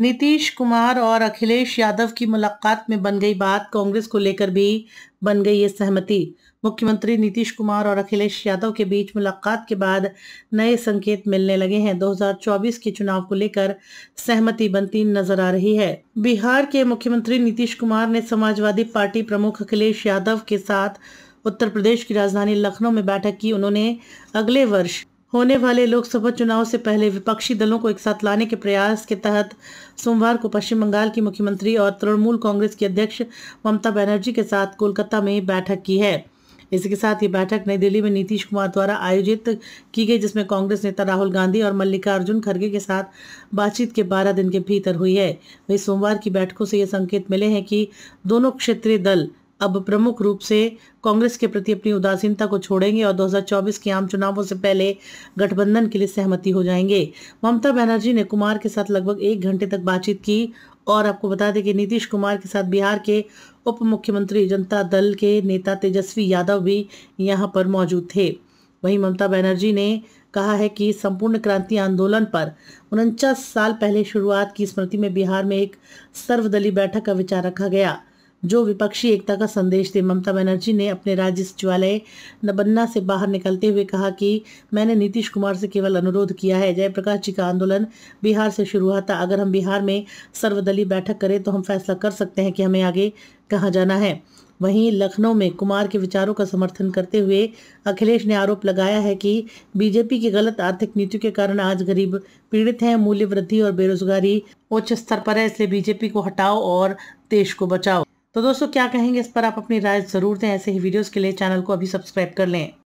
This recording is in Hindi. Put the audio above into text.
नीतीश कुमार और अखिलेश यादव की मुलाकात में बन गई बात कांग्रेस को लेकर भी बन गई ये सहमति मुख्यमंत्री नीतीश कुमार और अखिलेश यादव के बीच मुलाकात के बाद नए संकेत मिलने लगे हैं 2024 के चुनाव को लेकर सहमति बनती नजर आ रही है बिहार के मुख्यमंत्री नीतीश कुमार ने समाजवादी पार्टी प्रमुख अखिलेश यादव के साथ उत्तर प्रदेश की राजधानी लखनऊ में बैठक की उन्होंने अगले वर्ष होने वाले लोकसभा चुनाव से पहले विपक्षी दलों को एक साथ लाने के प्रयास के तहत सोमवार को पश्चिम बंगाल की मुख्यमंत्री और तृणमूल कांग्रेस की अध्यक्ष ममता बनर्जी के साथ कोलकाता में बैठक की है इसी के साथ ये बैठक नई दिल्ली में नीतीश कुमार द्वारा आयोजित की गई जिसमें कांग्रेस नेता राहुल गांधी और मल्लिकार्जुन खड़गे के साथ बातचीत के बारह दिन के भीतर हुई है वही सोमवार की बैठकों से ये संकेत मिले हैं कि दोनों क्षेत्रीय दल अब प्रमुख रूप से कांग्रेस के प्रति अपनी उदासीनता को छोड़ेंगे और 2024 के आम चुनावों से पहले गठबंधन के लिए सहमति हो जाएंगे ममता बनर्जी ने कुमार के साथ लगभग एक घंटे तक बातचीत की और आपको बता दें कि नीतीश कुमार के साथ बिहार के उप मुख्यमंत्री जनता दल के नेता तेजस्वी यादव भी यहाँ पर मौजूद थे वहीं ममता बनर्जी ने कहा है कि संपूर्ण क्रांति आंदोलन पर उनचास साल पहले शुरुआत की स्मृति में बिहार में एक सर्वदलीय बैठक का विचार रखा गया जो विपक्षी एकता का संदेश थे ममता बनर्जी ने अपने राज्य सचिवालय नबन्ना से बाहर निकलते हुए कहा कि मैंने नीतीश कुमार से केवल अनुरोध किया है जयप्रकाश जी का आंदोलन बिहार से शुरू हुआ था अगर हम बिहार में सर्वदलीय बैठक करें तो हम फैसला कर सकते हैं कि हमें आगे कहाँ जाना है वहीं लखनऊ में कुमार के विचारों का समर्थन करते हुए अखिलेश ने आरोप लगाया है कि बीजेपी की गलत आर्थिक नीतियों के कारण आज गरीब पीड़ित हैं मूल्य वृद्धि और बेरोजगारी उच्च स्तर पर है इसलिए बीजेपी को हटाओ और देश को बचाओ तो दोस्तों क्या कहेंगे इस पर आप अपनी राय ज़रूर दें ऐसे ही वीडियोज़ के लिए चैनल को अभी सब्सक्राइब कर लें